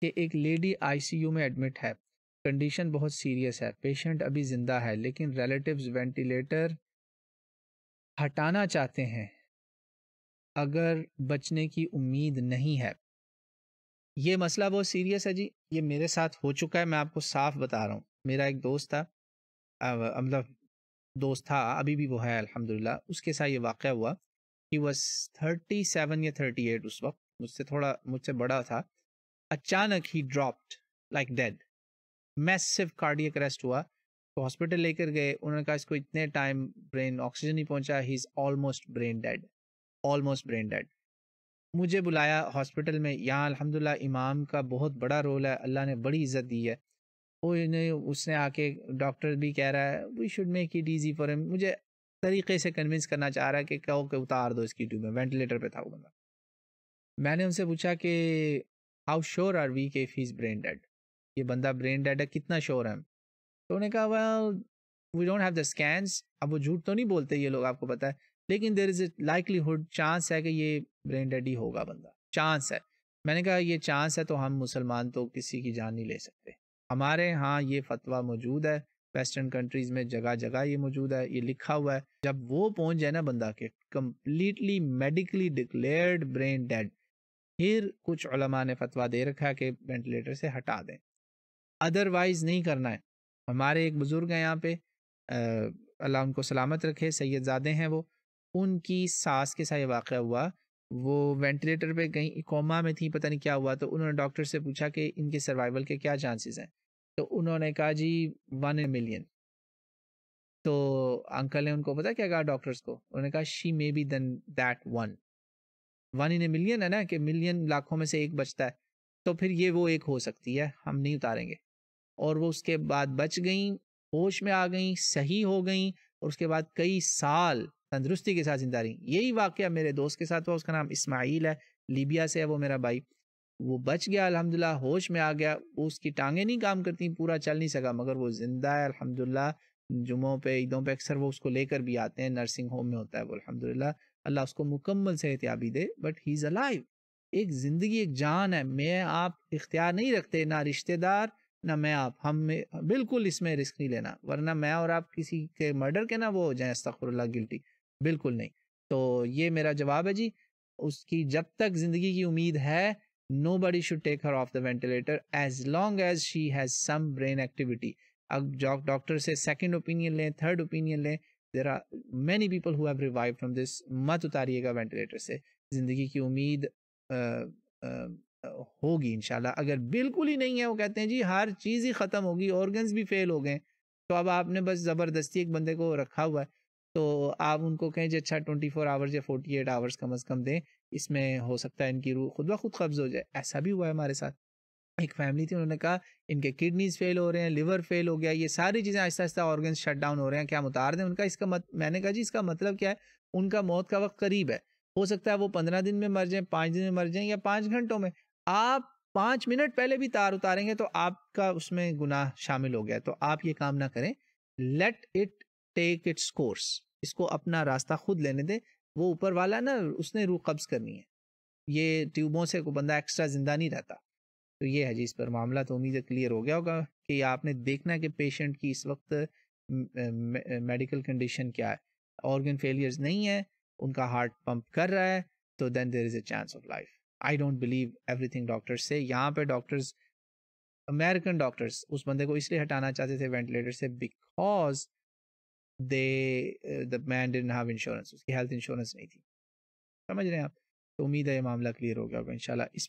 कि एक lady ICU में एडमिट है कंडीशन बहुत सीरियस है पेशेंट अभी ज़िंदा है लेकिन रिलेटिव्स वेंटिलेटर हटाना चाहते हैं अगर बचने की उम्मीद नहीं है ये मसला बहुत सीरियस है जी ये मेरे साथ हो चुका है मैं आपको साफ बता रहा हूँ मेरा एक दोस्त था मतलब दोस्त था अभी भी वो है अल्हम्दुलिल्लाह उसके साथ ये वाक़ हुआ कि वह थर्टी सेवन या थर्टी एट उस वक्त मुझसे थोड़ा मुझसे बड़ा था अचानक ही dropped like dead massive cardiac arrest हुआ तो हॉस्पिटल लेकर गए उन्होंने कहा इसको इतने टाइम ब्रेन ऑक्सीजन नहीं पहुंचा he is almost brain dead almost brain dead मुझे बुलाया हॉस्पिटल में यहाँ अल्हम्दुलिल्लाह इमाम का बहुत बड़ा रोल है अल्लाह ने बड़ी इज्जत दी है इन्हें उसने आके डॉक्टर भी कह रहा है we should make it easy for him मुझे तरीके से कन्विंस करना चाह रहा है कि कहो के उतार दो इसकी ट्यूब में वेंटिलेटर पे था वो बंदा मैंने उनसे पूछा कि हाउ श्योर आर वी के if he is brain dead ये बंदा ब्रेन डेड है कितना श्योर है तो उन्होंने कहा well we don't have the scans अब वो झूठ तो नहीं बोलते ये लोग आपको पता है लेकिन there is a likelihood chance है कि ये ब्रेन डेड ही होगा बंदा चांस है मैंने कहा ये चांस है तो हम मुसलमान तो किसी की जान नहीं ले सकते हमारे यहाँ ये फतवा मौजूद है वेस्टर्न कंट्रीज़ में जगह जगह ये मौजूद है ये लिखा हुआ है जब वो पहुंच जाए ना बंदा के completely medically declared brain dead फिर कुछ ने फतवा दे रखा कि वेंटिलेटर से हटा दें अदरवाइज नहीं करना है हमारे एक बुज़ुर्ग हैं यहाँ पे अल्लाह उनको सलामत रखे सैदजादे हैं वो उनकी सास के साथ वाक़ हुआ वो वेंटिलेटर पे कहीं कोमा में थी पता नहीं क्या हुआ तो उन्होंने डॉक्टर से पूछा कि इनके सर्वाइवल के क्या चांसेस हैं तो उन्होंने कहा जी वन मिलियन तो अंकल ने उनको पता क्या कहा डॉक्टर्स को उन्होंने कहा she may be then that one one in a million है ना कि मिलियन लाखों में से एक बचता है तो फिर ये वो एक हो सकती है हम नहीं उतारेंगे और वो उसके बाद बच गई होश में आ गई सही हो गई और उसके बाद कई साल तंदरुस्ती के साथ जिंदा रही यही वाक्य मेरे दोस्त के साथ हुआ उसका नाम इस्माइल है लीबिया से है वो मेरा भाई वो बच गया अल्हम्दुलिल्लाह होश में आ गया उसकी टांगे नहीं काम करती पूरा चल नहीं सका मगर वो जिंदा है अल्हम्दुलिल्लाह जुमों पे ईदों पे अक्सर वो उसको लेकर भी आते हैं नर्सिंग होम में होता है वो अलहमदिल्ला अल्लाह उसको मुकम्मल याबी दे बट ही इज़ अलाइव एक ज़िंदगी एक जान है मैं आप इख्तियार नहीं रखते ना रिश्तेदार ना मैं आप हम बिल्कुल इसमें रिस्क नहीं लेना वरना मैं और आप किसी के मर्डर के ना वो हो जाए तखरल्ला गिल्टी बिल्कुल नहीं तो ये मेरा जवाब है जी उसकी जब तक ज़िंदगी की उम्मीद है nobody should take her off the ventilator as long as she has some brain activity अब जो डॉक्टर से सेकेंड ओपिनियन लें थर्ड ओपिनियन लें there are many people who have revive from this मत उतारिएगा वेंटिलेटर से ज़िंदगी की उम्मीद होगी इनशाला अगर बिल्कुल ही नहीं है वो कहते हैं जी हर चीज़ ही ख़त्म होगी ऑर्गन्स भी फेल हो गए तो अब आपने बस ज़बरदस्ती एक बंदे को रखा हुआ है तो आप उनको कहें जी अच्छा ट्वेंटी फोर आवर्स या फोर्टी एट आवर्स कम अज़ कम दें इसमें हो सकता है इनकी रूह खुद ब खुद कब्ज़ हो जाए ऐसा भी हुआ है हमारे साथ एक फैमिली थी उन्होंने कहा इनके किडनीज फेल हो रहे हैं लिवर फेल हो गया ये सारी चीज़ें आहिस्ता आहिस्ता ऑर्गन शट डाउन हो रहे हैं क्या हम उतार दें उनका इसका मत मैंने कहा जी इसका मतलब क्या है उनका मौत का वक्त करीब है हो सकता है वो पंद्रह दिन में मर जाएं पाँच दिन में मर जाएं या पाँच घंटों में आप पाँच मिनट पहले भी तार उतारेंगे तो आपका उसमें गुनाह शामिल हो गया तो आप ये काम ना करें let it take its course इसको अपना रास्ता खुद लेने दें वो ऊपर वाला ना उसने रूह कब्ज करनी है ये ट्यूबों से कोई बंदा एक्स्ट्रा जिंदा नहीं रहता तो ये है जी इस पर मामला तो उम्मीद है क्लियर हो गया होगा कि आपने देखना है कि पेशेंट की इस वक्त मेडिकल कंडीशन क्या है ऑर्गन फेलियर्स नहीं है उनका हार्ट पंप कर रहा है तो then there is a chance of life I don't believe everything doctors से यहाँ पे डॉक्टर्स अमेरिकन डॉक्टर्स उस बंदे को इसलिए हटाना चाहते थे वेंटिलेटर से because they the man didn't have insurance उसकी हेल्थ इंश्योरेंस नहीं थी समझ रहे हैं आप तो उम्मीद है ये मामला क्लियर हो गया होगा इन इस